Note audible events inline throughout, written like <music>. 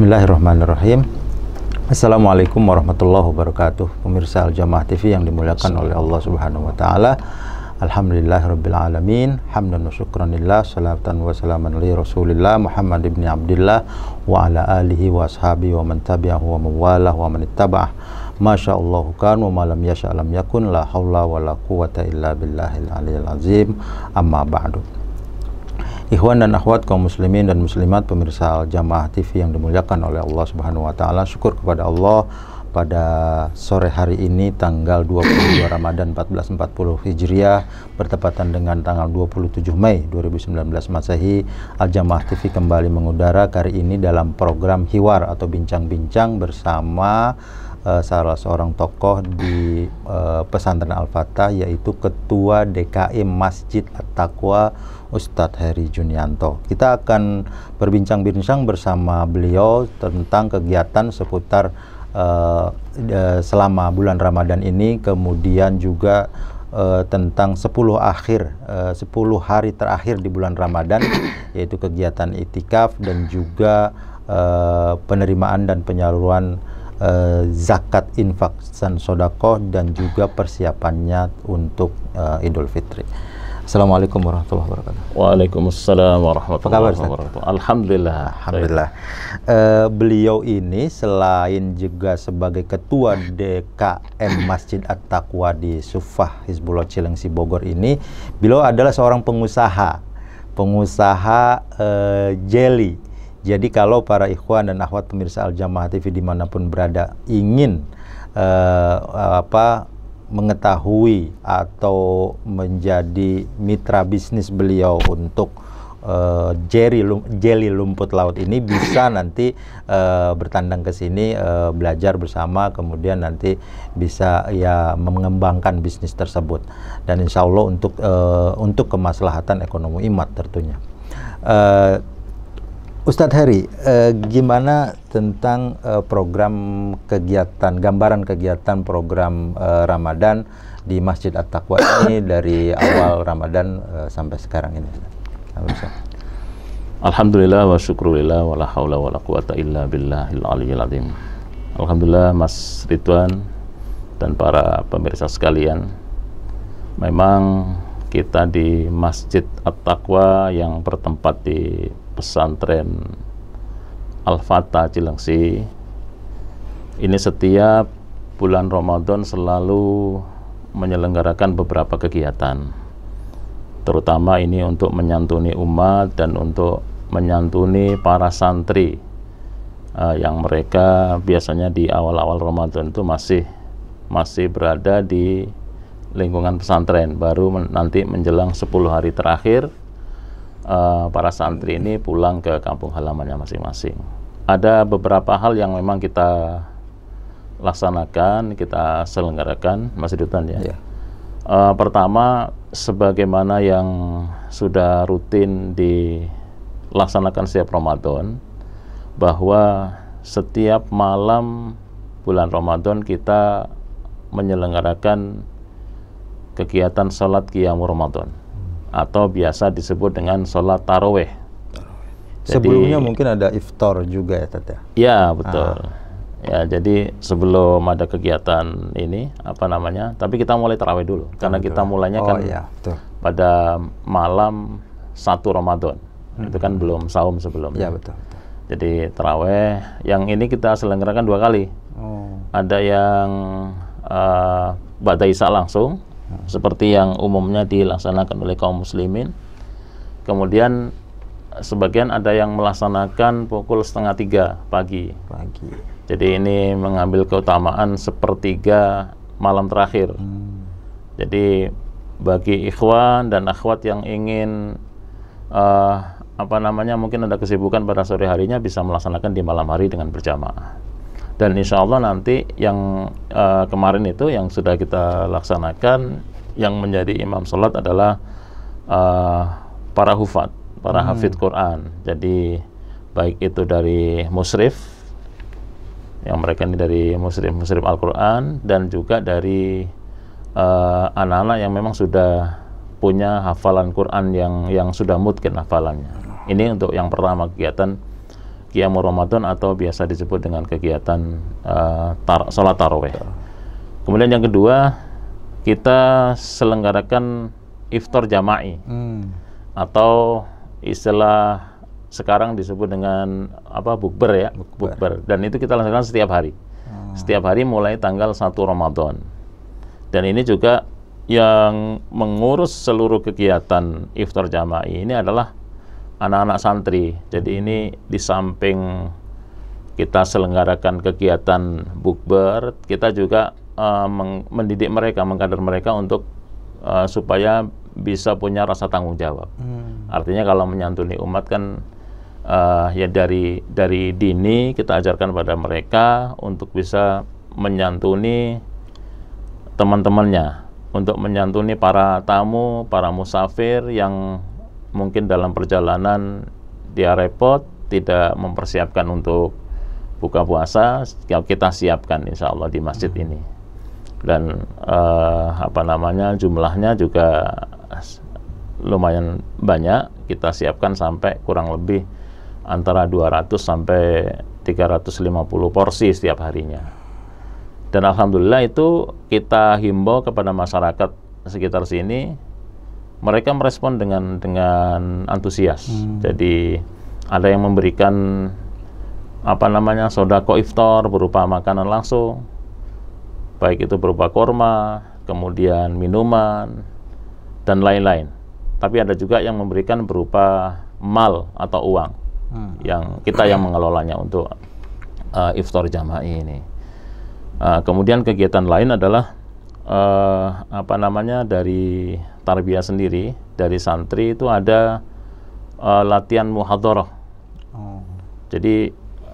Bismillahirrahmanirrahim. Assalamualaikum warahmatullahi wabarakatuh. Pemirsa Al-Jamaah TV yang dimuliakan oleh Allah Subhanahu wa taala. Alhamdulillah rabbil alamin, hamdan wa syukranillah salatan wa salaman li Rasulillah Muhammad ibn Abdullah wa ala alihi wa ashabihi wa man tabi'ahu wa mawalah wa man ittaba'ah. Masya Allah kan wa malam yasha yakun la haula wa la quwata illa billahil aliyil azim. Amma ba'du. Ikhwan dan akhwat kaum muslimin dan muslimat pemirsa Jamaah TV yang dimuliakan oleh Allah Subhanahu wa taala, syukur kepada Allah pada sore hari ini tanggal 22 Ramadan 1440 Hijriah bertepatan dengan tanggal 27 Mei 2019 Masehi Al-Jamaah TV kembali mengudara kali ini dalam program Hiwar atau bincang-bincang bersama Eh, salah seorang tokoh di uh, pesantren Al-Fatah yaitu Ketua DKI Masjid At-Taqwa Ustadz Heri Junianto. Kita akan berbincang-bincang bersama beliau tentang kegiatan seputar uh, selama bulan Ramadan ini kemudian juga tentang 10 akhir uh, 10 hari terakhir di bulan Ramadan <coughs> yaitu kegiatan itikaf dan juga penerimaan dan penyaluran uh, zakat, infak, dan sodako dan juga persiapannya untuk uh, Idul Fitri. Assalamualaikum warahmatullahi wabarakatuh. Waalaikumsalam warahmatullahi wabarakatuh. Alhamdulillah. Alhamdulillah. Uh, beliau ini selain juga sebagai ketua DKM Masjid At-Taqwa di Sufah Hizbullah Cilengsi Bogor ini, beliau adalah seorang pengusaha, pengusaha uh, jelly jadi kalau para ikhwan dan akhwat pemirsa Al-Jamaah TV dimanapun berada ingin uh, apa mengetahui atau menjadi mitra bisnis beliau untuk uh, jeli, lum, jelly lumput laut ini bisa nanti uh, bertandang ke sini uh, belajar bersama kemudian nanti bisa ya mengembangkan bisnis tersebut dan insya Allah untuk uh, untuk kemaslahatan ekonomi imat tentunya. Uh, Ustadz Heri, eh, gimana tentang eh, program kegiatan, gambaran kegiatan program eh, Ramadan di Masjid At-Taqwa ini <coughs> dari awal Ramadan eh, sampai sekarang ini? Alhamdulillah wa syukurillah wa la hawla wa la quwata illa billahil aliyil adzim. Alhamdulillah Mas Ridwan dan para pemirsa sekalian. Memang kita di Masjid At-Taqwa yang bertempat di pesantren Al-Fatah Cilengsi ini setiap bulan Ramadan selalu menyelenggarakan beberapa kegiatan terutama ini untuk menyantuni umat dan untuk menyantuni para santri uh, yang mereka biasanya di awal-awal Ramadan itu masih masih berada di lingkungan pesantren baru men nanti menjelang 10 hari terakhir Eh, para santri ini pulang ke kampung halamannya masing-masing. Ada beberapa hal yang memang kita laksanakan, kita selenggarakan, Mas Ridwan ya. ya. Uh, pertama, sebagaimana yang sudah rutin dilaksanakan setiap Ramadan, bahwa setiap malam bulan Ramadan kita menyelenggarakan kegiatan sholat Qiyamul Ramadan atau biasa disebut dengan sholat taraweh. Jadi, Sebelumnya mungkin ada iftar juga ya Tete? Ya iya, betul. Ah. Ya jadi sebelum ada kegiatan ini apa namanya? Tapi kita mulai taraweh dulu betul, ah, karena kita mulainya oh, kan iya, betul. pada malam satu Ramadan. Hmm. Itu kan belum saum sebelumnya. Ya betul. Jadi taraweh yang ini kita selenggarakan dua kali. Oh. Ada yang uh, eh, isa langsung seperti yang umumnya dilaksanakan oleh kaum muslimin kemudian sebagian ada yang melaksanakan pukul setengah tiga pagi pagi jadi ini mengambil keutamaan sepertiga malam terakhir hmm. jadi bagi ikhwan dan akhwat yang ingin uh, apa namanya mungkin ada kesibukan pada sore harinya bisa melaksanakan di malam hari dengan berjamaah dan insya Allah nanti yang uh, kemarin itu yang sudah kita laksanakan yang menjadi imam sholat adalah uh, para hufat, para hmm. hafid Quran. Jadi baik itu dari musrif yang mereka ini dari musrif musrif Al Quran dan juga dari anak eh, anak-anak yang memang sudah punya hafalan Quran yang yang sudah mungkin hafalannya. Ini untuk yang pertama kegiatan Qiyamul Ramadan atau biasa disebut dengan kegiatan uh, tar sholat taraweh. Kemudian yang kedua, kita selenggarakan iftar jama'i hmm. atau istilah sekarang disebut dengan apa bukber ya, bukber. Dan itu kita lakukan setiap hari. Hmm. Setiap hari mulai tanggal 1 Ramadan. Dan ini juga yang mengurus seluruh kegiatan iftar jama'i ini adalah anak-anak santri. Jadi ini di samping kita selenggarakan kegiatan bukber, kita juga uh, mendidik mereka, mengkader mereka untuk uh, supaya bisa punya rasa tanggung jawab. Hmm. Artinya kalau menyantuni umat kan uh, ya dari dari dini kita ajarkan pada mereka untuk bisa menyantuni teman-temannya, untuk menyantuni para tamu, para musafir yang mungkin dalam perjalanan dia repot, tidak mempersiapkan untuk buka puasa, ya kita siapkan insya Allah di masjid hmm. ini. Dan eh, apa namanya jumlahnya juga lumayan banyak, kita siapkan sampai kurang lebih antara 200 sampai 350 porsi setiap harinya. Dan alhamdulillah itu kita himbau kepada masyarakat sekitar sini mereka merespon dengan dengan antusias. Hmm. Jadi ada yang memberikan apa namanya sodako iftar berupa makanan langsung, baik itu berupa korma, kemudian minuman dan lain-lain. Tapi ada juga yang memberikan berupa mal atau uang hmm. yang kita yang mengelolanya untuk uh, iftar jamaah ini. Uh, kemudian kegiatan lain adalah uh, apa namanya dari tarbiyah sendiri dari santri itu ada uh, latihan muhadharah. Oh. Jadi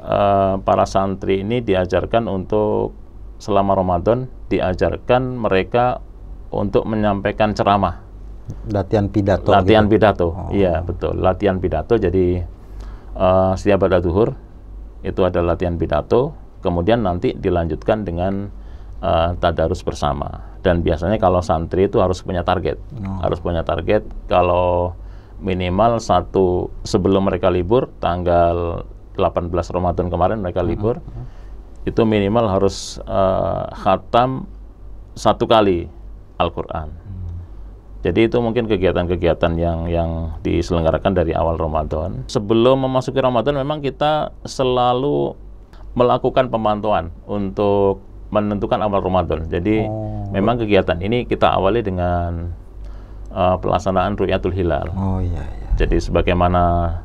uh, para santri ini diajarkan untuk selama Ramadan diajarkan mereka untuk menyampaikan ceramah. Latihan pidato. Latihan gitu? pidato. Oh. Iya, betul. Latihan pidato jadi uh, setiap pada duhur itu ada latihan pidato, kemudian nanti dilanjutkan dengan uh, tadarus bersama dan biasanya kalau santri itu harus punya target oh. harus punya target kalau minimal satu sebelum mereka libur tanggal 18 Ramadan kemarin mereka hmm, libur mm -hmm. itu minimal harus uh, khatam satu kali Al-Qur'an. Hmm. Jadi itu mungkin kegiatan-kegiatan yang yang diselenggarakan dari awal Ramadan. Sebelum memasuki Ramadan memang kita selalu melakukan pemantauan untuk menentukan awal Ramadan. Jadi oh. memang kegiatan ini kita awali dengan uh, pelaksanaan ru'yatul hilal. Oh iya iya. Jadi sebagaimana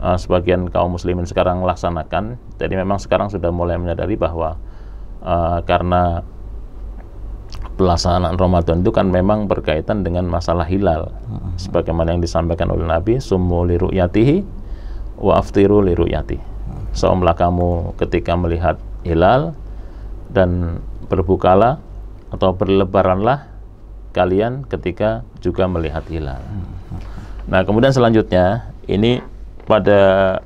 uh, sebagian kaum muslimin sekarang melaksanakan, jadi memang sekarang sudah mulai menyadari bahwa uh, karena pelaksanaan Ramadan itu kan memang berkaitan dengan masalah hilal. Uh mm-hmm. -huh. Sebagaimana yang disampaikan oleh Nabi, sumu li ru'yatihi wa aftiru li ru'yati. Uh kamu ketika melihat hilal, dan berbukalah atau berlebaranlah kalian ketika juga melihat hilal. Nah, kemudian selanjutnya ini pada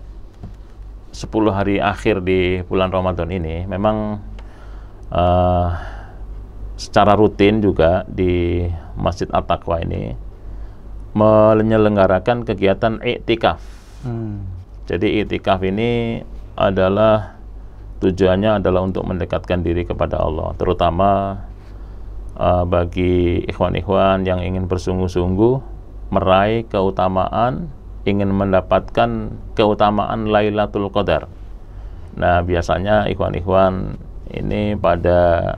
10 hari akhir di bulan Ramadan ini memang uh, secara rutin juga di Masjid At-Taqwa ini menyelenggarakan kegiatan iktikaf. Hmm. Jadi iktikaf ini adalah tujuannya adalah untuk mendekatkan diri kepada Allah terutama uh, bagi ikhwan-ikhwan yang ingin bersungguh-sungguh meraih keutamaan ingin mendapatkan keutamaan Lailatul Qadar nah biasanya ikhwan-ikhwan ini pada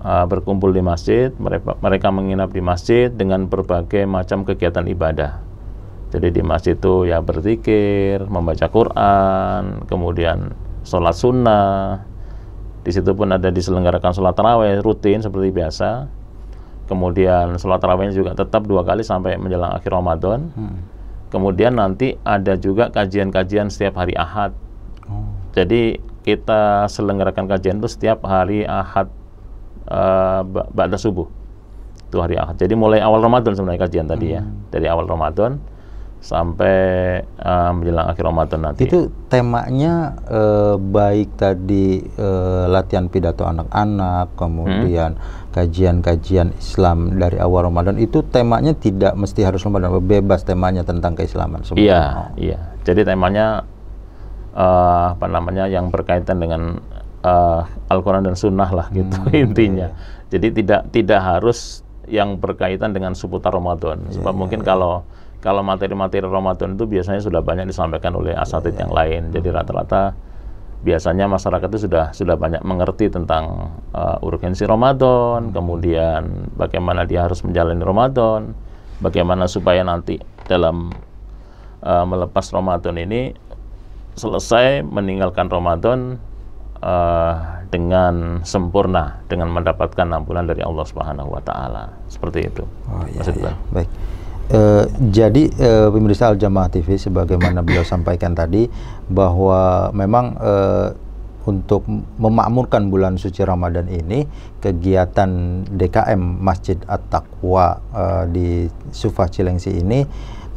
uh, berkumpul di masjid mereka, mereka menginap di masjid dengan berbagai macam kegiatan ibadah jadi di masjid itu ya berzikir, membaca Quran, kemudian sholat sunnah, di situ pun ada diselenggarakan sholat taraweh rutin seperti biasa. Kemudian sholat tarawehnya juga tetap dua kali sampai menjelang akhir Ramadan. Hmm. Kemudian nanti ada juga kajian-kajian setiap hari Ahad. Oh. Jadi kita selenggarakan kajian itu setiap hari Ahad uh, ba'da subuh. Itu hari Ahad. Jadi mulai awal Ramadan sebenarnya kajian tadi ya. Hmm. Dari awal Ramadan sampai uh, menjelang akhir Ramadan nanti. Itu temanya uh, baik tadi uh, latihan pidato anak-anak, kemudian hmm. kajian-kajian hmm. Islam dari awal Ramadan itu temanya tidak mesti harus Ramadan, bebas temanya tentang keislaman semua. Iya, oh. iya. Jadi temanya uh, apa namanya yang berkaitan dengan uh, Al-Qur'an dan Sunnah lah gitu hmm, <laughs> intinya. Iya, iya. Jadi tidak tidak harus yang berkaitan dengan seputar Ramadan. Iya, Sebab yeah, mungkin yeah. kalau kalau materi-materi Ramadan itu biasanya sudah banyak disampaikan oleh asatid yang lain. Jadi rata-rata biasanya masyarakat itu sudah sudah banyak mengerti tentang uh, urgensi Ramadan, kemudian bagaimana dia harus menjalani Ramadan, bagaimana supaya nanti dalam uh, melepas Ramadan ini selesai meninggalkan Ramadan uh, dengan sempurna dengan mendapatkan ampunan dari Allah Subhanahu wa taala. Seperti itu. Oh, iya, iya. Baik. Eh, jadi e, pemirsa Al Jamaah TV sebagaimana beliau sampaikan tadi bahwa memang e, untuk memakmurkan bulan suci Ramadan ini kegiatan DKM Masjid At-Taqwa e, di Sufah Cilengsi ini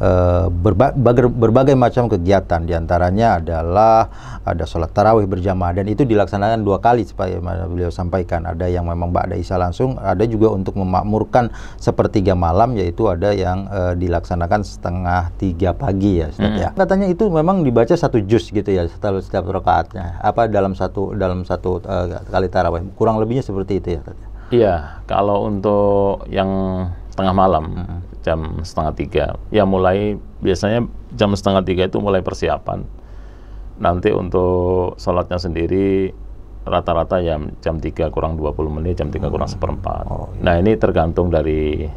Eh, berbagai, berbagai macam kegiatan diantaranya adalah ada sholat tarawih berjamaah dan itu dilaksanakan dua kali supaya beliau sampaikan ada yang memang Ba'da Isya langsung ada juga untuk memakmurkan sepertiga malam yaitu ada yang e, dilaksanakan setengah tiga pagi ya, Ustaz, hmm. ya katanya itu memang dibaca satu juz gitu ya setiap, setiap rakaatnya apa dalam satu dalam satu e, kali tarawih kurang lebihnya seperti itu ya, ya Iya kalau untuk yang tengah malam -hmm jam setengah tiga. Ya mulai biasanya jam setengah tiga itu mulai persiapan. Nanti untuk sholatnya sendiri rata-rata jam jam tiga kurang dua puluh menit, jam tiga kurang hmm. seperempat. Oh, iya. Nah ini tergantung dari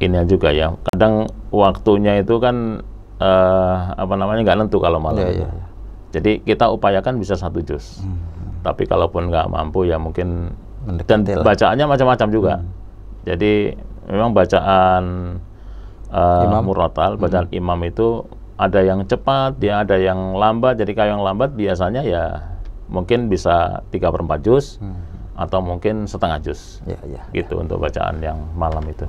ini juga ya. Kadang waktunya itu kan uh, apa namanya nggak nentu kalau malam. Yeah, yeah, iya. Jadi kita upayakan bisa satu juz. Hmm. Tapi kalaupun nggak mampu ya mungkin Mendekati dan bacaannya macam-macam juga. Hmm. Jadi memang bacaan uh, imam. murotal, bacaan hmm. imam itu ada yang cepat, dia ada yang lambat. Jadi kalau yang lambat biasanya ya mungkin bisa tiga per 4 juz hmm. atau mungkin setengah juz. Ya, ya, gitu ya. untuk bacaan yang malam itu.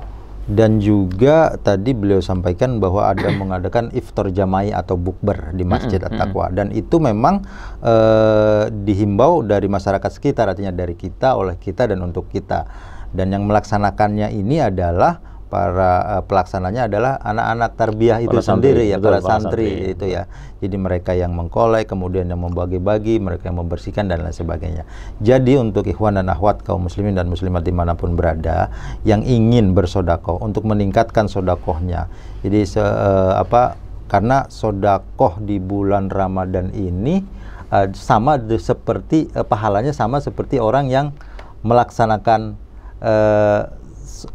Dan juga tadi beliau sampaikan bahwa ada mengadakan iftar jamai atau bukber di hmm, Masjid hmm. At-Taqwa dan itu memang ee, eh, dihimbau dari masyarakat sekitar artinya dari kita, oleh kita dan untuk kita dan yang melaksanakannya ini adalah para uh, pelaksananya adalah anak-anak tarbiyah itu para sendiri ya para, para santri, santri itu ya. Jadi mereka yang mengkolek, kemudian yang membagi-bagi, mereka yang membersihkan dan lain sebagainya. Jadi untuk ikhwan dan akhwat kaum muslimin dan muslimat dimanapun berada yang ingin bersodakoh untuk meningkatkan sodakohnya. Jadi se, uh, apa karena sodakoh di bulan Ramadan ini uh, sama seperti uh, pahalanya sama seperti orang yang melaksanakan uh,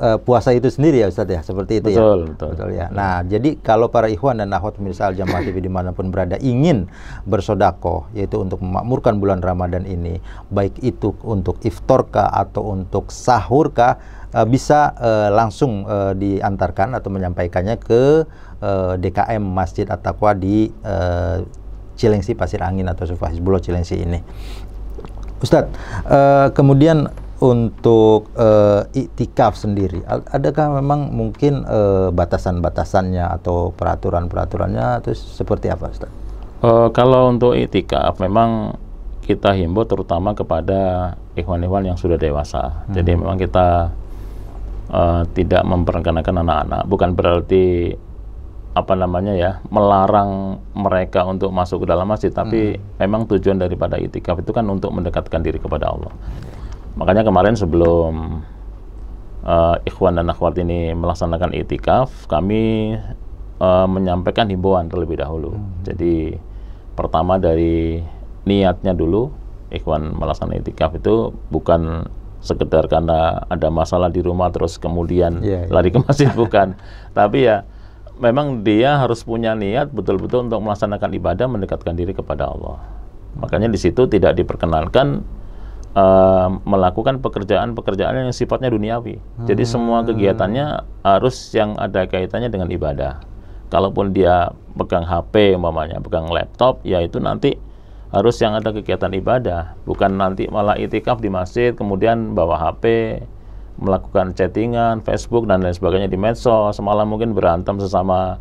uh, puasa itu sendiri ya Ustadz ya seperti itu ya? betul, ya betul betul ya nah jadi kalau para ikhwan dan akhwat pemirsa Jamaah TV dimanapun berada ingin bersodako yaitu untuk memakmurkan bulan Ramadan ini baik itu untuk iftorka atau untuk sahurka eh, bisa uh, langsung uh, diantarkan atau menyampaikannya ke uh, DKM Masjid At-Taqwa di uh, Cilengsi Pasir Angin atau Sufah Hizbullah Cilengsi ini Ustadz, uh, kemudian untuk uh, eh, iktikaf sendiri, adakah memang mungkin uh, batasan-batasannya atau peraturan-peraturannya itu seperti apa, Ustaz? Uh, kalau untuk iktikaf memang kita himbau terutama kepada ikhwan-ikhwan yang sudah dewasa. Hmm. Jadi memang kita uh, tidak memperkenalkan anak-anak, bukan berarti apa namanya ya melarang mereka untuk masuk ke dalam masjid tapi hmm. memang tujuan daripada itikaf itu kan untuk mendekatkan diri kepada Allah Makanya kemarin sebelum uh, Ikhwan dan Akhwat ini melaksanakan itikaf, kami uh, menyampaikan himbauan terlebih dahulu. Hmm. Jadi pertama dari niatnya dulu, Ikhwan melaksanakan itikaf itu bukan sekedar karena ada masalah di rumah terus kemudian yeah, yeah. lari ke masjid bukan, tapi ya memang dia harus punya niat betul-betul untuk melaksanakan ibadah mendekatkan diri kepada Allah. Makanya di situ tidak diperkenalkan uh, melakukan pekerjaan-pekerjaan yang sifatnya duniawi. Hmm. Jadi semua kegiatannya harus yang ada kaitannya dengan ibadah. Kalaupun dia pegang HP umpamanya, pegang laptop, ya itu nanti harus yang ada kegiatan ibadah, bukan nanti malah itikaf di masjid kemudian bawa HP melakukan chattingan, Facebook dan lain sebagainya di medsos, semalam mungkin berantem sesama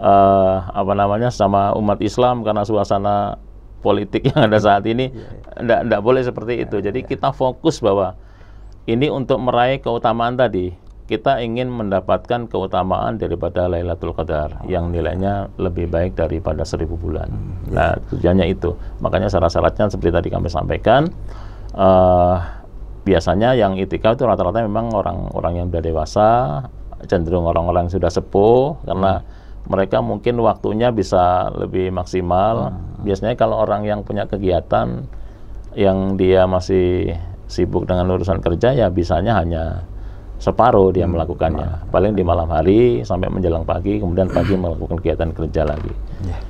uh, apa namanya sama umat Islam karena suasana politik yang ada saat ini tidak iya, iya. yeah. boleh seperti iya, itu. Jadi kita fokus bahwa ini untuk meraih keutamaan tadi. Kita ingin mendapatkan keutamaan daripada Lailatul Qadar oh. yang nilainya lebih baik daripada seribu bulan. Hmm. Nah tujuannya itu. Makanya syarat-syaratnya seperti tadi kami sampaikan. Uh, biasanya yang itikaf itu rata-rata memang orang-orang yang sudah dewasa, cenderung orang-orang yang sudah sepuh karena hmm mereka mungkin waktunya bisa lebih maksimal. Hmm. Biasanya kalau orang yang punya kegiatan yang dia masih sibuk dengan urusan kerja ya bisanya hanya separuh dia hmm. melakukannya. Nah. Paling di malam hari sampai menjelang pagi, kemudian pagi melakukan kegiatan kerja lagi. Yeah.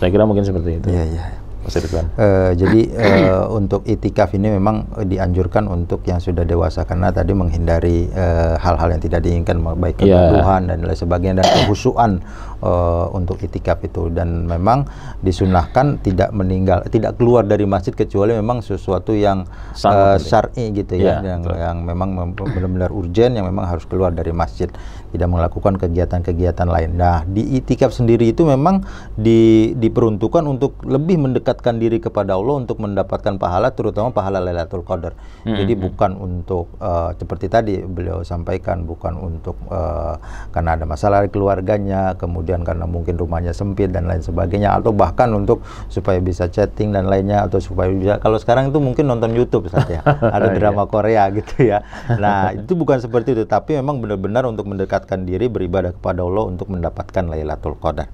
Saya kira mungkin seperti itu. Yeah, yeah. Uh, jadi uh, untuk itikaf ini memang dianjurkan untuk yang sudah dewasa karena tadi menghindari eh, hal-hal uh, yang tidak diinginkan baik iya. kebutuhan yeah. dan lain sebagainya dan kehusuan Eh, untuk itikaf itu dan memang disunahkan tidak meninggal tidak keluar dari masjid kecuali memang sesuatu yang uh, syar'i gitu ya, ya yang yang memang benar-benar urgen yang memang harus keluar dari masjid tidak melakukan kegiatan-kegiatan lain. Nah, di itikaf sendiri itu memang di, diperuntukkan untuk lebih mendekatkan diri kepada Allah untuk mendapatkan pahala terutama pahala Lailatul Qadar. Hmm. Jadi hmm, hmm. bukan untuk uh, seperti tadi beliau sampaikan bukan untuk uh, karena ada masalah keluarganya kemudian kemudian karena mungkin rumahnya sempit dan lain sebagainya atau bahkan untuk supaya bisa chatting dan lainnya atau supaya bisa kalau sekarang itu mungkin nonton YouTube saja ya. <laughs> ada oh, iya. drama Korea gitu ya nah itu bukan seperti itu tapi memang benar-benar untuk mendekatkan diri beribadah kepada Allah untuk mendapatkan Lailatul Qadar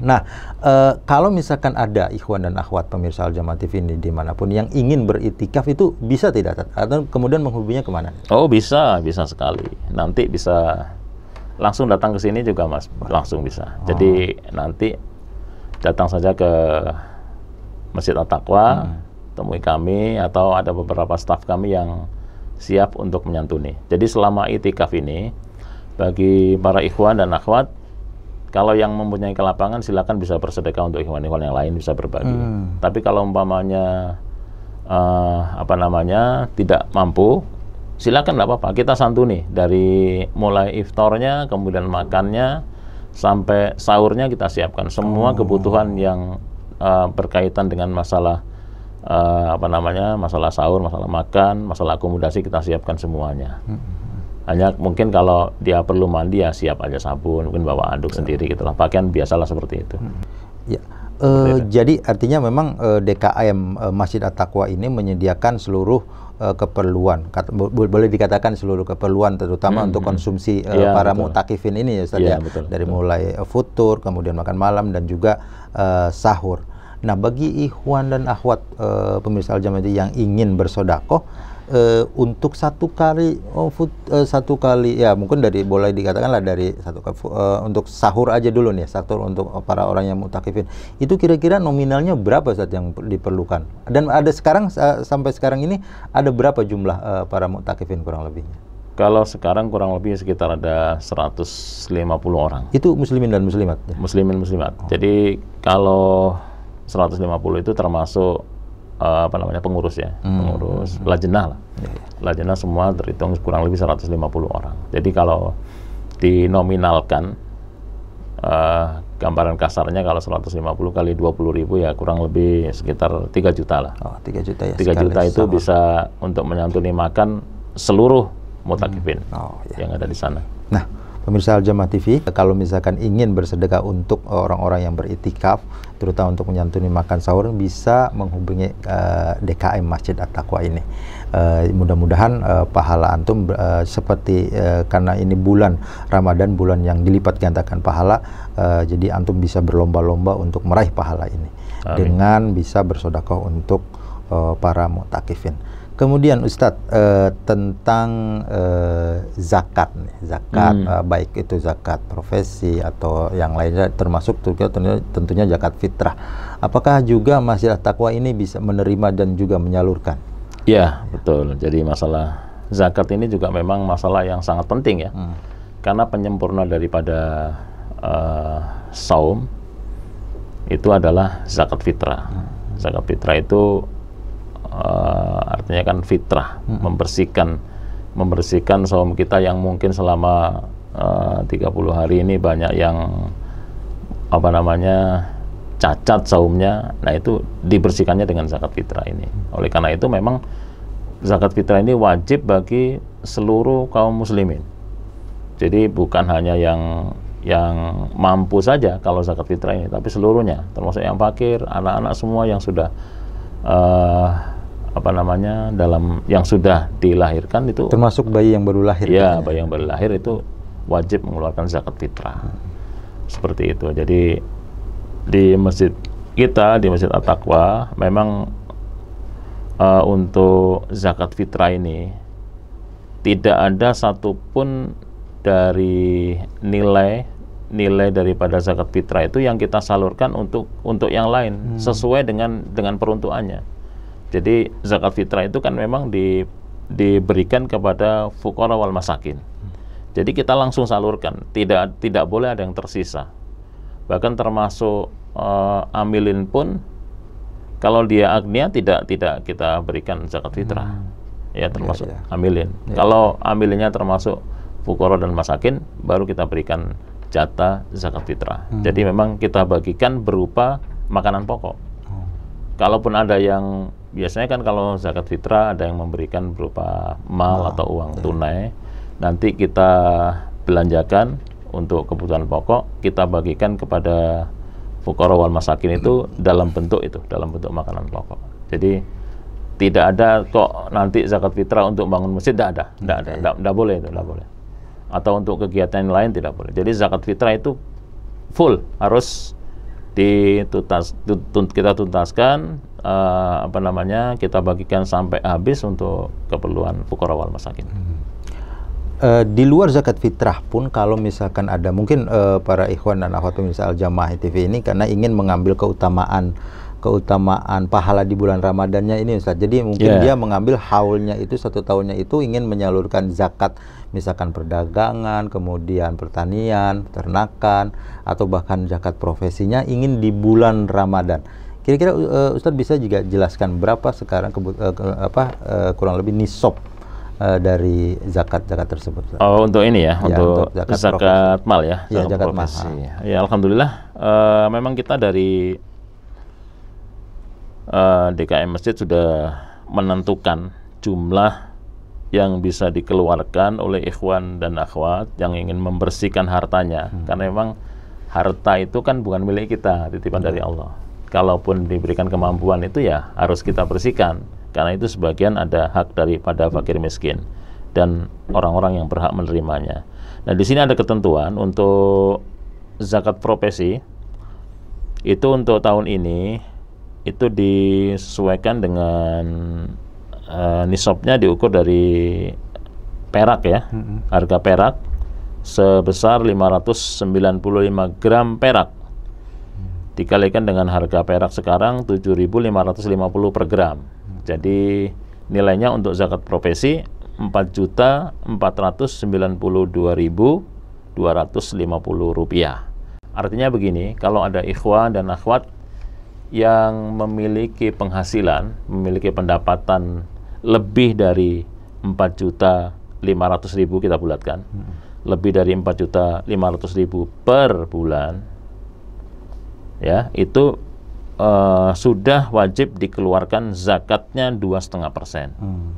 Nah, e, kalau misalkan ada ikhwan dan akhwat pemirsa Al-Jamaah TV ini dimanapun yang ingin beritikaf itu bisa tidak? Atau kemudian menghubunginya kemana? Oh bisa, bisa sekali. Nanti bisa langsung datang ke sini juga mas langsung bisa oh. jadi nanti datang saja ke masjid At-Taqwa hmm. temui kami atau ada beberapa staf kami yang siap untuk menyantuni jadi selama itikaf ini bagi para ikhwan dan akhwat kalau yang mempunyai kelapangan silakan bisa bersedekah untuk ikhwan-ikhwan yang lain bisa berbagi hmm. tapi kalau umpamanya uh, apa namanya tidak mampu silakan nggak apa-apa kita santuni dari mulai iftornya kemudian makannya sampai sahurnya kita siapkan semua oh. kebutuhan yang uh, berkaitan dengan masalah uh, apa namanya masalah sahur masalah makan masalah akomodasi kita siapkan semuanya hmm. hanya mungkin kalau dia perlu mandi ya siap aja sabun mungkin bawa anduk ya. sendiri gitulah pakaian biasalah seperti itu hmm. ya uh, jadi artinya memang uh, DKM uh, Masjid At-Taqwa ini menyediakan seluruh uh, keperluan Kat, boleh dikatakan seluruh keperluan terutama hmm, untuk hmm. konsumsi uh, ya, para betul. mutakifin ini ya Ustaz ya, ya. Betul, dari betul. mulai uh, eh, futur kemudian makan malam dan juga uh, sahur nah bagi ikhwan dan Ahwat uh, pemirsa al-jamaah yang ingin bersodakoh uh, untuk satu kali oh food, uh, eh, satu kali ya mungkin dari boleh dikatakan dari satu uh, untuk sahur aja dulu nih sahur untuk para orang yang mutakifin itu kira-kira nominalnya berapa saat yang diperlukan dan ada sekarang uh, sampai sekarang ini ada berapa jumlah uh, para mutakifin kurang lebihnya kalau sekarang kurang lebih sekitar ada 150 orang. Itu muslimin dan muslimat? Ya? Muslimin muslimat. Oh. Jadi kalau 150 itu termasuk uh, apa namanya pengurus ya, hmm. pengurus hmm. lajenah lah. Yeah. lajenah semua terhitung kurang lebih 150 orang. Jadi kalau dinominalkan uh, gambaran kasarnya kalau 150 kali 20 ribu ya kurang lebih sekitar 3 juta lah. Oh, 3 juta ya. 3 juta itu sama. bisa untuk menyantuni makan seluruh mutakipin hmm. oh, yeah. yang ada di sana. Nah, Pemirsa Al-Jamaah TV, kalau misalkan ingin bersedekah untuk orang-orang yang beritikaf, terutama untuk menyantuni makan sahur, bisa menghubungi uh, eh, DKM Masjid At-Taqwa ini. Uh, Mudah-mudahan uh, pahala antum uh, seperti uh, karena ini bulan Ramadan, bulan yang dilipat gantakan pahala, uh, jadi antum bisa berlomba-lomba untuk meraih pahala ini. Amin. Dengan bisa bersodakoh untuk uh, para mutakifin. Kemudian Ustadz uh, tentang uh, zakat, zakat hmm. uh, baik itu zakat profesi atau yang lainnya termasuk tentunya, tentunya zakat fitrah. Apakah juga masyarakat takwa ini bisa menerima dan juga menyalurkan? Iya betul. Jadi masalah zakat ini juga memang masalah yang sangat penting ya. Hmm. Karena penyempurna daripada uh, saum itu adalah zakat fitrah. Hmm. Zakat fitrah itu uh, artinya kan fitrah hmm. membersihkan membersihkan saum kita yang mungkin selama eh, uh, 30 hari ini banyak yang apa namanya cacat saumnya nah itu dibersihkannya dengan zakat fitrah ini oleh karena itu memang zakat fitrah ini wajib bagi seluruh kaum muslimin jadi bukan hanya yang yang mampu saja kalau zakat fitrah ini tapi seluruhnya termasuk yang fakir anak-anak semua yang sudah uh, apa namanya dalam yang sudah dilahirkan itu termasuk bayi yang baru lahir. ya kan? bayi yang baru lahir itu wajib mengeluarkan zakat fitrah. Hmm. Seperti itu. Jadi di masjid kita di Masjid At-Taqwa memang uh, untuk zakat fitrah ini tidak ada satupun dari nilai nilai daripada zakat fitrah itu yang kita salurkan untuk untuk yang lain hmm. sesuai dengan dengan peruntukannya. Jadi zakat fitrah itu kan memang di, diberikan kepada fukara wal masakin. Jadi kita langsung salurkan, tidak tidak boleh ada yang tersisa. Bahkan termasuk uh, amilin pun kalau dia agnia tidak tidak kita berikan zakat fitrah. Hmm. Ya termasuk ya, ya. amilin. Ya. Kalau amilinnya termasuk fukara dan masakin baru kita berikan jatah zakat fitrah. Hmm. Jadi memang kita bagikan berupa makanan pokok kalaupun ada yang biasanya kan kalau zakat fitrah ada yang memberikan berupa mal atau uang hmm. tunai nanti kita belanjakan untuk kebutuhan pokok kita bagikan kepada fukara wal masakin itu dalam bentuk itu dalam bentuk makanan pokok jadi tidak ada kok nanti zakat fitrah untuk bangun masjid tidak ada tidak ada tidak, iya. tidak boleh itu tidak boleh atau untuk kegiatan lain tidak boleh jadi zakat fitrah itu full harus ditutas, tunt, kita tuntaskan uh, apa namanya kita bagikan sampai habis untuk keperluan fukara wal masakin. Uh, hmm. eh, di luar zakat fitrah pun kalau misalkan ada mungkin uh, para ikhwan dan akhwat pemirsa Jamaah TV ini karena ingin mengambil keutamaan keutamaan pahala di bulan Ramadannya ini Ustaz. Jadi mungkin yeah. dia mengambil haulnya itu satu tahunnya itu ingin menyalurkan zakat misalkan perdagangan, kemudian pertanian, peternakan, atau bahkan zakat profesinya ingin di bulan Ramadan. Kira-kira uh, Ustadz bisa juga jelaskan berapa sekarang kebut, uh, ke, apa uh, kurang lebih nisab uh, dari zakat-zakat tersebut. Oh, untuk ini ya, ya untuk, untuk zakat, zakat mal ya. Iya, zakat, mal. Ya, alhamdulillah uh, memang kita dari uh, DKM Masjid sudah menentukan jumlah yang bisa dikeluarkan oleh ikhwan dan akhwat yang ingin membersihkan hartanya hmm. karena memang harta itu kan bukan milik kita titipan hmm. dari Allah kalaupun diberikan kemampuan itu ya harus kita bersihkan karena itu sebagian ada hak daripada fakir miskin dan orang-orang yang berhak menerimanya nah di sini ada ketentuan untuk zakat profesi itu untuk tahun ini itu disesuaikan dengan uh, nisabnya diukur dari perak ya, hmm. harga perak sebesar 595 gram perak hmm. dikalikan dengan harga perak sekarang 7.550 per gram. Hmm. Jadi nilainya untuk zakat profesi 4.492.250 rupiah. Artinya begini, kalau ada ikhwan dan akhwat yang memiliki penghasilan, memiliki pendapatan lebih dari 4 juta 500 ribu kita bulatkan hmm. lebih dari 4 juta 500 ribu per bulan ya itu uh, sudah wajib dikeluarkan zakatnya dua setengah persen hmm.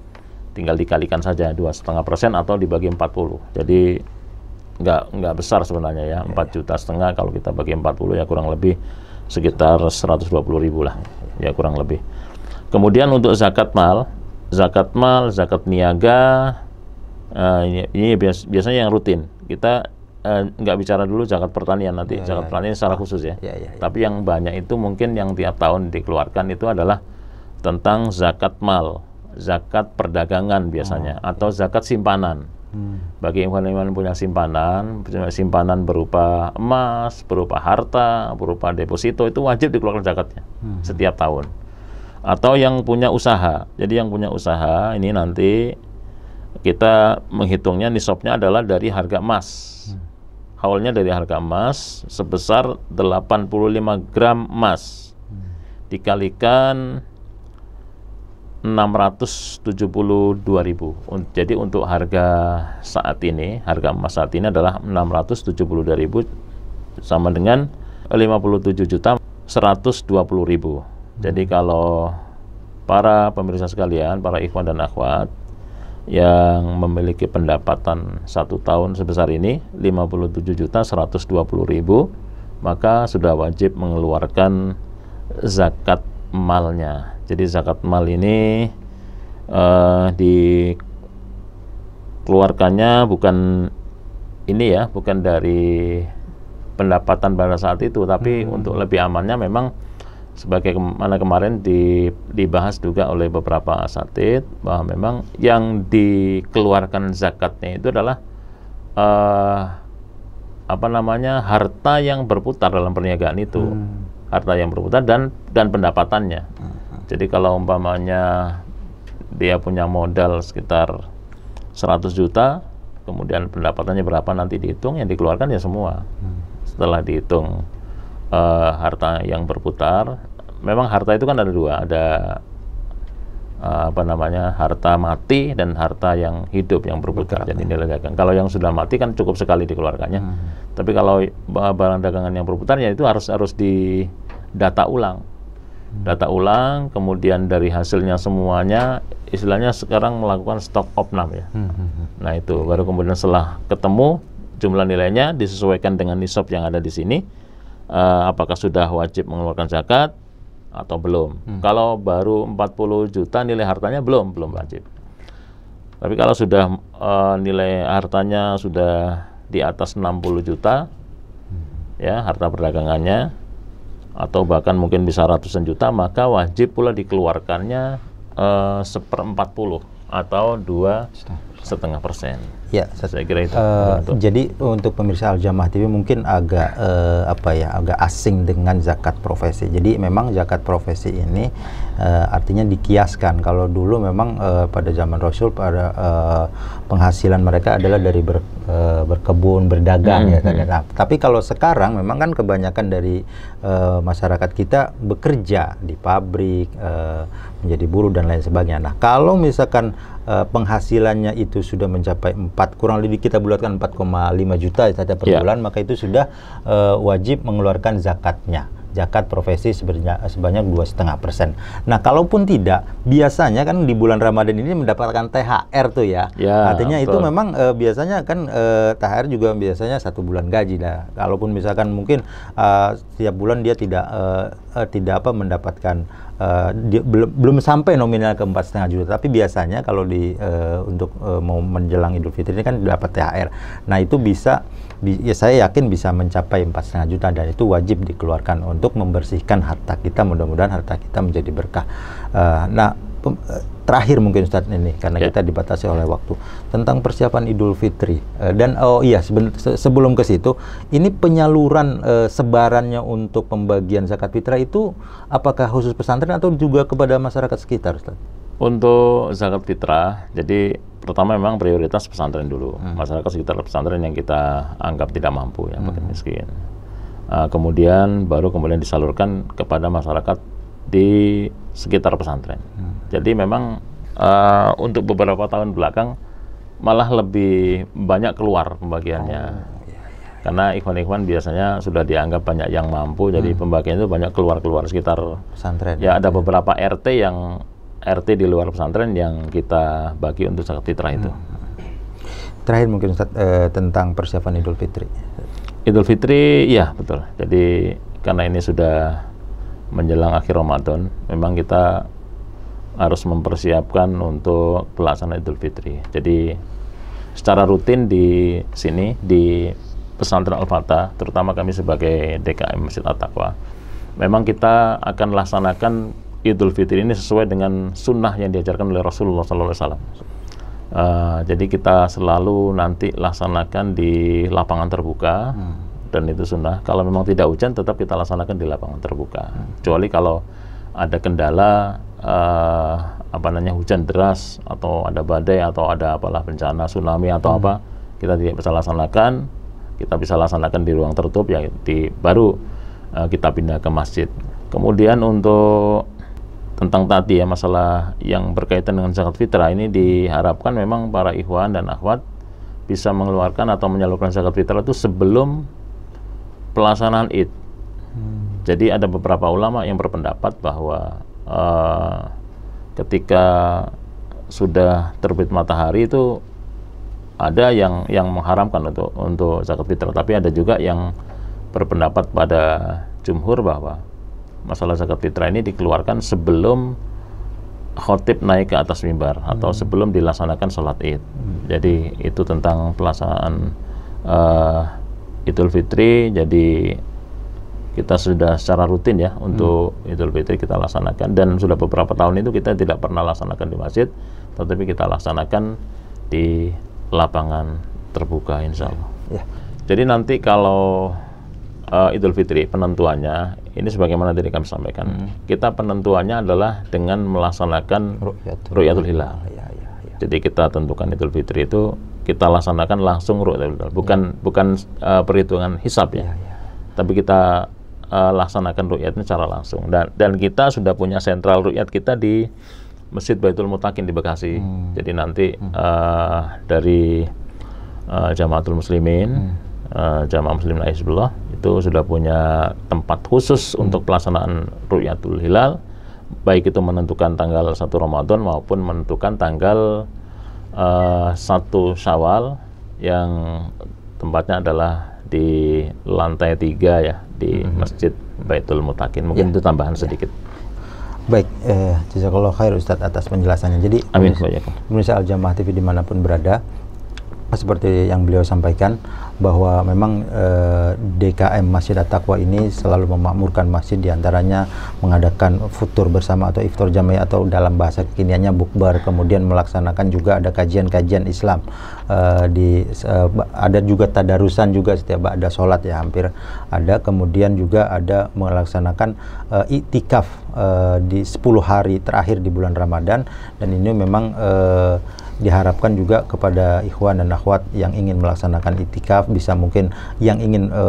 tinggal dikalikan saja dua setengah persen atau dibagi 40 jadi nggak nggak besar sebenarnya ya iya. empat juta setengah kalau kita bagi 40 ya kurang lebih sekitar 120 ribu lah ya kurang lebih kemudian untuk zakat mal zakat mal, zakat niaga. Uh, ini, ini bias, biasanya yang rutin. Kita eh, nggak uh, bicara dulu zakat pertanian nanti ya, zakat ya, ya. pertanian secara khusus ya. Ya, ya, ya. Tapi yang banyak itu mungkin yang tiap tahun dikeluarkan itu adalah tentang zakat mal, zakat perdagangan biasanya oh, atau ya. zakat simpanan. Hmm. Bagi iman-iman punya simpanan, punya simpanan berupa emas, berupa harta, berupa deposito itu wajib dikeluarkan zakatnya hmm. setiap tahun atau yang punya usaha. Jadi yang punya usaha ini nanti kita menghitungnya nisabnya adalah dari harga emas. Hmm. Haulnya dari harga emas sebesar 85 gram emas. Hmm. Dikalikan 672.000. Jadi untuk harga saat ini, harga emas saat ini adalah 672.000 sama dengan 57 juta 120 ribu. Jadi kalau para pemirsa sekalian, para ikhwan dan akhwat yang memiliki pendapatan satu tahun sebesar ini 57 juta 120 ribu maka sudah wajib mengeluarkan zakat malnya. Jadi zakat mal ini uh, dikeluarkannya bukan ini ya, bukan dari pendapatan pada saat itu, tapi hmm. untuk lebih amannya memang sebagai mana kemarin di, dibahas juga oleh beberapa asatid bahwa memang yang dikeluarkan zakatnya itu adalah uh, apa namanya harta yang berputar dalam perniagaan itu hmm. harta yang berputar dan dan pendapatannya hmm. jadi kalau umpamanya dia punya modal sekitar 100 juta kemudian pendapatannya berapa nanti dihitung yang dikeluarkan ya semua hmm. setelah dihitung uh, harta yang berputar memang harta itu kan ada dua ada uh, apa namanya harta mati dan harta yang hidup yang berputar Betul, jadi nilai dagang kalau yang sudah mati kan cukup sekali dikeluarkannya hmm. tapi kalau barang dagangan yang berputar ya itu harus harus di data ulang hmm. data ulang kemudian dari hasilnya semuanya istilahnya sekarang melakukan stok opnam ya hmm, hmm, nah itu baru kemudian setelah ketemu jumlah nilainya disesuaikan dengan nisab yang ada di sini uh, apakah sudah wajib mengeluarkan zakat atau belum. Hmm. Kalau baru 40 juta nilai hartanya belum, belum wajib. Tapi kalau sudah uh, nilai hartanya sudah di atas 60 juta hmm. ya, harta perdagangannya atau bahkan mungkin bisa ratusan juta, maka wajib pula dikeluarkannya eh, seperempat puluh atau dua setengah persen. Ya, saya kira itu. Uh, Jadi untuk pemirsa Aljamah TV mungkin agak uh, apa ya, agak asing dengan zakat profesi. Jadi memang zakat profesi ini uh, artinya dikiaskan. Kalau dulu memang uh, pada zaman Rasul pada uh, penghasilan mereka adalah dari ber, uh, berkebun, berdagang ya kan. hmm, ya. Nah, tapi kalau sekarang memang kan kebanyakan dari uh, masyarakat kita bekerja di pabrik. Uh, menjadi buruh dan lain sebagainya. Nah, kalau misalkan e, penghasilannya itu sudah mencapai 4 kurang lebih kita bulatkan 4,5 juta saja per yeah. bulan, maka itu sudah e, wajib mengeluarkan zakatnya. Zakat profesi sebanyak sebanyak dua setengah persen. Nah, kalaupun tidak, biasanya kan di bulan Ramadan ini mendapatkan THR tuh ya. ya Artinya betul. itu memang e, biasanya kan e, THR juga biasanya satu bulan gaji lah. Kalaupun misalkan mungkin e, setiap bulan dia tidak e, tidak apa mendapatkan Eh, di, belum belum sampai nominal ke empat setengah juta tapi biasanya kalau di uh, untuk uh, mau menjelang Idul Fitri ini kan dapat THR nah itu bisa bi ya saya yakin bisa mencapai empat setengah juta dan itu wajib dikeluarkan untuk membersihkan harta kita mudah-mudahan harta kita menjadi berkah uh, nah Eh, terakhir mungkin Ustadz ini karena yeah. kita dibatasi oleh waktu tentang persiapan Idul Fitri eh, dan oh iya sebelum ke situ ini penyaluran eh, sebarannya untuk pembagian zakat fitrah itu apakah khusus pesantren atau juga kepada masyarakat sekitar Ustadz? Untuk zakat fitrah jadi pertama memang prioritas pesantren dulu hmm. masyarakat sekitar pesantren yang kita anggap tidak mampu yang hmm. miskin uh, kemudian baru kemudian disalurkan kepada masyarakat di sekitar pesantren. Hmm. Jadi memang uh, untuk beberapa tahun belakang malah lebih banyak keluar pembagiannya. Oh, iya, iya, iya. Karena ikhwan-ikhwan biasanya sudah dianggap banyak yang mampu, hmm. jadi pembagian itu banyak keluar-keluar sekitar pesantren. Ya, ya, ada beberapa RT yang RT di luar pesantren yang kita bagi untuk zakat fitrah itu. Hmm. Terakhir mungkin Ustaz e, tentang persiapan Idul Fitri. Idul Fitri, ya betul. Jadi karena ini sudah menjelang akhir Ramadan memang kita harus mempersiapkan untuk pelaksanaan Idul Fitri. Jadi secara rutin di sini di pesantren Al-Fatah, terutama kami sebagai DKM Masjid At-Taqwa, memang kita akan laksanakan Idul Fitri ini sesuai dengan sunnah yang diajarkan oleh Rasulullah SAW. Uh, eh, jadi kita selalu nanti laksanakan di lapangan terbuka. Hmm dan itu sunnah. Kalau memang tidak hujan, tetap kita laksanakan di lapangan terbuka. Kecuali kalau ada kendala, uh, apa namanya hujan deras atau ada badai atau ada apalah bencana tsunami atau hmm. apa, kita tidak bisa laksanakan. Kita bisa laksanakan di ruang tertutup ya di baru uh, kita pindah ke masjid. Kemudian untuk tentang tadi ya masalah yang berkaitan dengan zakat fitrah ini diharapkan memang para ikhwan dan akhwat bisa mengeluarkan atau menyalurkan zakat fitrah itu sebelum pelaksanaan id. Hmm. Jadi ada beberapa ulama yang berpendapat bahwa uh, ketika sudah terbit matahari itu ada yang yang mengharamkan untuk untuk zakat fitrah, tapi ada juga yang berpendapat pada jumhur bahwa masalah zakat fitrah ini dikeluarkan sebelum khotib naik ke atas mimbar hmm. atau sebelum dilaksanakan sholat id. Hmm. Jadi itu tentang pelaksanaan uh, Idul Fitri jadi kita sudah secara rutin ya hmm. untuk hmm. Idul Fitri kita laksanakan dan sudah beberapa tahun itu kita tidak pernah laksanakan di masjid tetapi kita laksanakan di lapangan terbuka insya Allah. Ya. ya. Jadi nanti kalau uh, Idul Fitri penentuannya ini sebagaimana tadi kami sampaikan hmm. kita penentuannya adalah dengan melaksanakan Ru'yatul, Hilal. Ya, ya, ya. Jadi kita tentukan Idul Fitri itu kita laksanakan langsung rukyatul hilal. Bukan ya. bukan uh, perhitungan hisap ya. ya, ya. Tapi kita uh, laksanakan rukyatnya secara langsung. Dan dan kita sudah punya sentral rukyat kita di Masjid Baitul Mutakin di Bekasi. Hmm. Jadi nanti hmm. uh, dari uh, Jamaatul Muslimin, hmm. uh, Jamaah Muslim Aizbullah itu sudah punya tempat khusus hmm. untuk pelaksanaan rukyatul Hilal baik itu menentukan tanggal satu Ramadan maupun menentukan tanggal uh, satu Syawal yang tempatnya adalah di lantai tiga ya di mm-hmm. Masjid Baitul Mutakin. Mungkin yeah. itu tambahan ya. sedikit. Baik, eh, jazakallah khair Ustadz atas penjelasannya. Jadi, Amin. pemirsa Al-Jamaah TV dimanapun berada, seperti yang beliau sampaikan bahwa memang e, eh, DKM Masjid At-Taqwa ini selalu memakmurkan masjid diantaranya mengadakan futur bersama atau iftar jamai atau dalam bahasa kekiniannya bukbar kemudian melaksanakan juga ada kajian-kajian Islam e, di e, ada juga tadarusan juga setiap ada sholat ya hampir ada kemudian juga ada melaksanakan e, itikaf e, di 10 hari terakhir di bulan Ramadan dan ini memang e, diharapkan juga kepada ikhwan dan akhwat yang ingin melaksanakan itikaf bisa mungkin yang ingin e,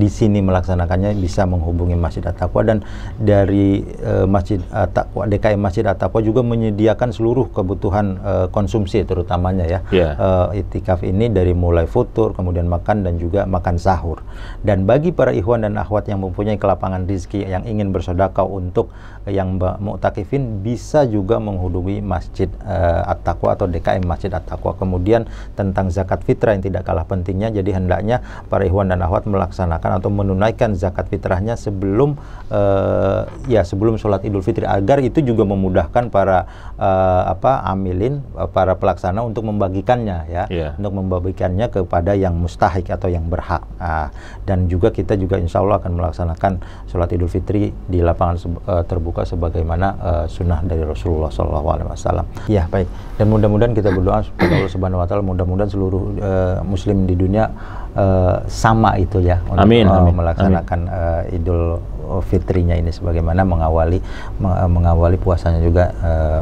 di sini melaksanakannya bisa menghubungi Masjid At-Taqwa dan dari e, Masjid At-Taqwa DKM Masjid At-Taqwa juga menyediakan seluruh kebutuhan e, konsumsi terutamanya ya yeah. Ya. e, itikaf ini dari mulai futur kemudian makan dan juga makan sahur dan bagi para ikhwan dan akhwat yang mempunyai kelapangan rizki yang ingin bersodakau untuk yang mu'takifin bisa juga menghubungi Masjid uh, At-Taqwa atau DKM Masjid At-Taqwa. Kemudian tentang zakat fitrah yang tidak kalah pentingnya jadi hendaknya para ikhwan dan akhwat melaksanakan atau menunaikan zakat fitrahnya sebelum uh, ya sebelum sholat Idul Fitri agar itu juga memudahkan para uh, apa amilin para pelaksana untuk membagikannya ya yeah. untuk membagikannya kepada yang mustahik atau yang berhak. Uh, dan juga kita juga insya Allah akan melaksanakan sholat Idul Fitri di lapangan uh, terbuka berbuka sebagaimana uh, sunnah dari Rasulullah SAW. Alaihi Ya baik. Dan mudah-mudahan kita berdoa kepada Allah Subhanahu Wa Taala. Mudah-mudahan seluruh uh, Muslim di dunia uh, sama itu ya untuk amin, uh, melaksanakan amin. Uh, Idul Oh, fitrinya ini sebagaimana mengawali eh, mengawali puasanya juga uh,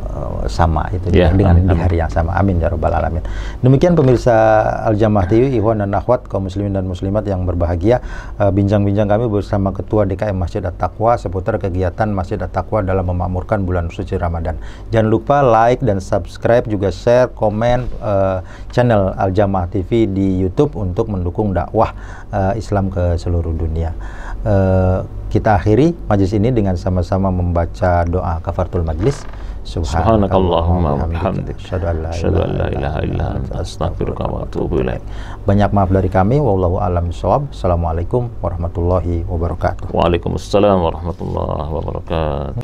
sama itu yeah, ya, dengan amin, di hari amin. yang sama amin ya robbal alamin demikian pemirsa al jamaah TV ikhwan dan akhwat kaum muslimin dan muslimat yang berbahagia eh, bincang-bincang uh, kami bersama ketua DKM Masjid At-Taqwa seputar kegiatan Masjid At-Taqwa dalam memakmurkan bulan suci Ramadan jangan lupa like dan subscribe juga share komen uh, channel al jamaah TV di YouTube untuk mendukung dakwah uh, Islam ke seluruh dunia uh, kita akhiri majlis ini dengan sama-sama membaca doa kafaratul majlis. Subhanakallahumma wabihamdik. Asyhadu an la ilaha illa anta astaghfiruka wa atubu ilaik. Banyak maaf dari kami. Wallahu alam bisawab. Assalamualaikum warahmatullahi wabarakatuh. Waalaikumsalam warahmatullahi wabarakatuh.